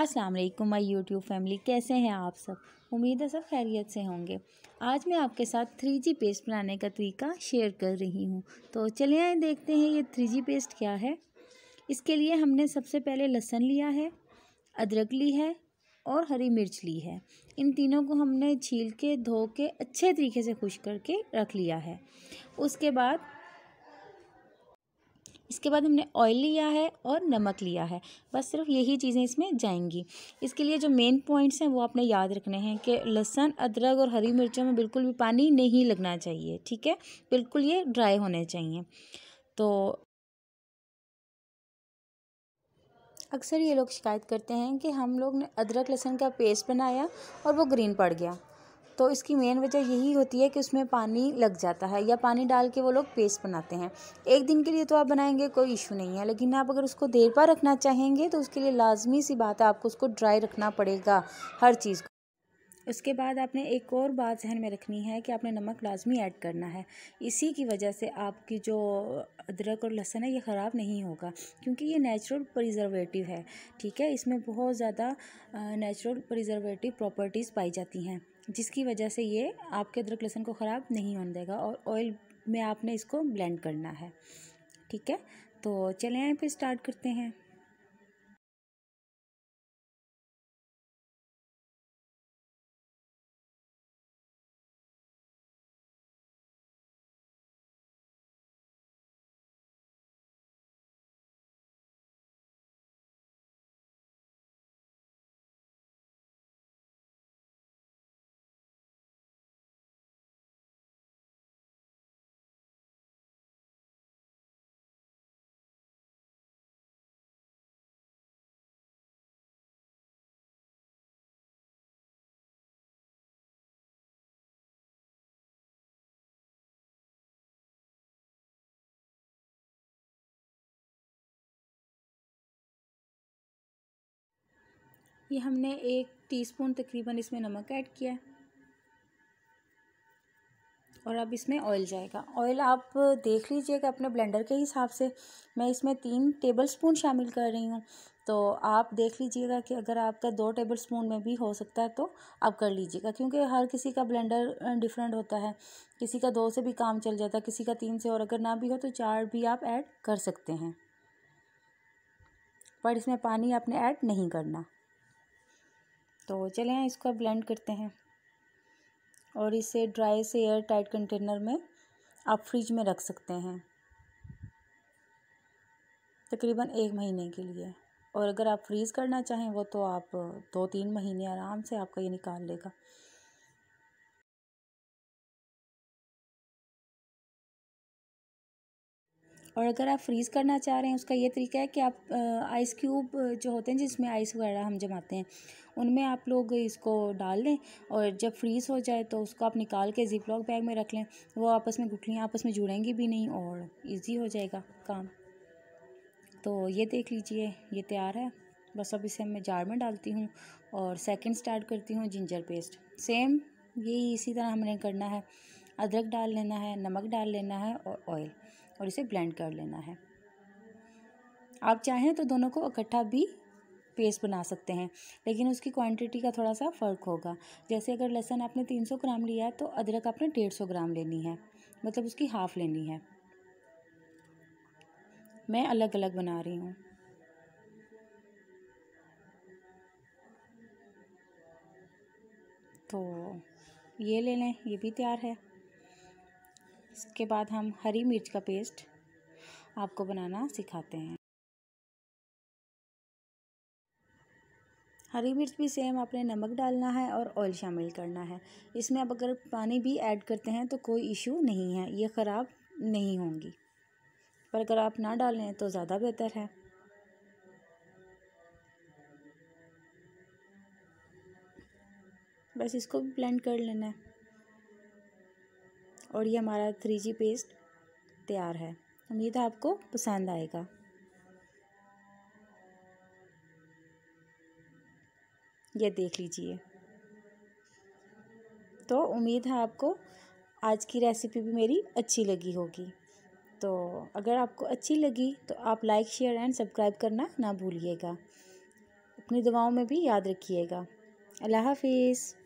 अस्सलाम वालेकुम my YouTube family कैसे हैं आप सब उम्मीद है सब खैरियत से होंगे आज मैं आपके साथ थ्री जी पेस्ट बनाने का तरीका शेयर कर रही हूँ तो चले आए देखते हैं ये थ्री जी पेस्ट क्या है इसके लिए हमने सबसे पहले लहसन लिया है अदरक ली है और हरी मिर्च ली है इन तीनों को हमने छील के धो के अच्छे तरीके से खुश करके रख लिया है उसके बाद इसके बाद हमने ऑयल लिया है और नमक लिया है बस सिर्फ यही चीज़ें इसमें जाएंगी इसके लिए जो मेन पॉइंट्स हैं वो आपने याद रखने हैं कि लहसुन अदरक और हरी मिर्चों में बिल्कुल भी पानी नहीं लगना चाहिए ठीक है बिल्कुल ये ड्राई होने चाहिए तो अक्सर ये लोग शिकायत करते हैं कि हम लोग ने अदरक लहसुन का पेस्ट बनाया और वो ग्रीन पड़ गया तो इसकी मेन वजह यही होती है कि उसमें पानी लग जाता है या पानी डाल के वो लोग पेस्ट बनाते हैं एक दिन के लिए तो आप बनाएंगे कोई इशू नहीं है लेकिन आप अगर उसको देर पर रखना चाहेंगे तो उसके लिए लाजमी सी बात है आपको उसको ड्राई रखना पड़ेगा हर चीज़ को उसके बाद आपने एक और बात जहन में रखनी है कि आपने नमक लाजमी ऐड करना है इसी की वजह से आपकी जो अदरक और लहसुन है ये ख़राब नहीं होगा क्योंकि ये नेचुरल प्रिजर्वेटिव है ठीक है इसमें बहुत ज़्यादा नेचुरल प्रिजर्वेटिव प्रॉपर्टीज़ पाई जाती हैं जिसकी वजह से ये आपके अदरक लहसुन को ख़राब नहीं होने देगा और ऑयल में आपने इसको ब्लेंड करना है ठीक है तो चलें फिर स्टार्ट करते हैं ये हमने एक टीस्पून तकरीबन इसमें नमक ऐड किया और अब इसमें ऑयल जाएगा ऑयल आप देख लीजिएगा अपने ब्लेंडर के हिसाब से मैं इसमें तीन टेबल स्पून शामिल कर रही हूँ तो आप देख लीजिएगा कि अगर आपका दो टेबल स्पून में भी हो सकता है तो आप कर लीजिएगा क्योंकि हर किसी का ब्लेंडर डिफरेंट होता है किसी का दो से भी काम चल जाता है किसी का तीन से और अगर ना भी हो तो चार भी आप ऐड कर सकते हैं पर इसमें पानी आपने ऐड नहीं करना तो चले हैं इसको ब्लेंड करते हैं और इसे ड्राई से एयर टाइट कंटेनर में आप फ्रिज में रख सकते हैं तकरीबन एक महीने के लिए और अगर आप फ्रीज़ करना चाहें वो तो आप दो तीन महीने आराम से आपका ये निकाल लेगा और अगर आप फ्रीज़ करना चाह रहे हैं उसका ये तरीका है कि आप आइस क्यूब जो होते हैं जिसमें आइस वगैरह हम जमाते हैं उनमें आप लोग इसको डाल लें और जब फ्रीज़ हो जाए तो उसको आप निकाल के ज़िप लॉक बैग में रख लें वो आपस में गुठलियाँ आपस में जुड़ेंगी भी नहीं और ईज़ी हो जाएगा काम तो ये देख लीजिए ये तैयार है बस अब इसे मैं जार में डालती हूँ और सेकंड स्टार्ट करती हूँ जिंजर पेस्ट सेम यही इसी तरह हमने करना है अदरक डाल लेना है नमक डाल लेना है और ऑयल और इसे ब्लेंड कर लेना है आप चाहें तो दोनों को इकट्ठा भी पेस्ट बना सकते हैं लेकिन उसकी क्वांटिटी का थोड़ा सा फ़र्क होगा जैसे अगर लहसुन आपने 300 ग्राम लिया है तो अदरक आपने 150 ग्राम लेनी है मतलब उसकी हाफ़ लेनी है मैं अलग अलग बना रही हूँ तो ये ले लें ये भी तैयार है इसके बाद हम हरी मिर्च का पेस्ट आपको बनाना सिखाते हैं हरी मिर्च भी सेम आपने नमक डालना है और ऑयल शामिल करना है इसमें आप अगर पानी भी ऐड करते हैं तो कोई इशू नहीं है ये ख़राब नहीं होंगी पर अगर आप ना डालें तो ज़्यादा बेहतर है बस इसको भी ब्लेंड कर लेना है और ये हमारा थ्री जी पेस्ट तैयार है उम्मीद है आपको पसंद आएगा ये देख लीजिए तो उम्मीद है आपको आज की रेसिपी भी मेरी अच्छी लगी होगी तो अगर आपको अच्छी लगी तो आप लाइक शेयर एंड सब्सक्राइब करना ना भूलिएगा अपनी दुआओं में भी याद रखिएगा अल्लाह हाफिज़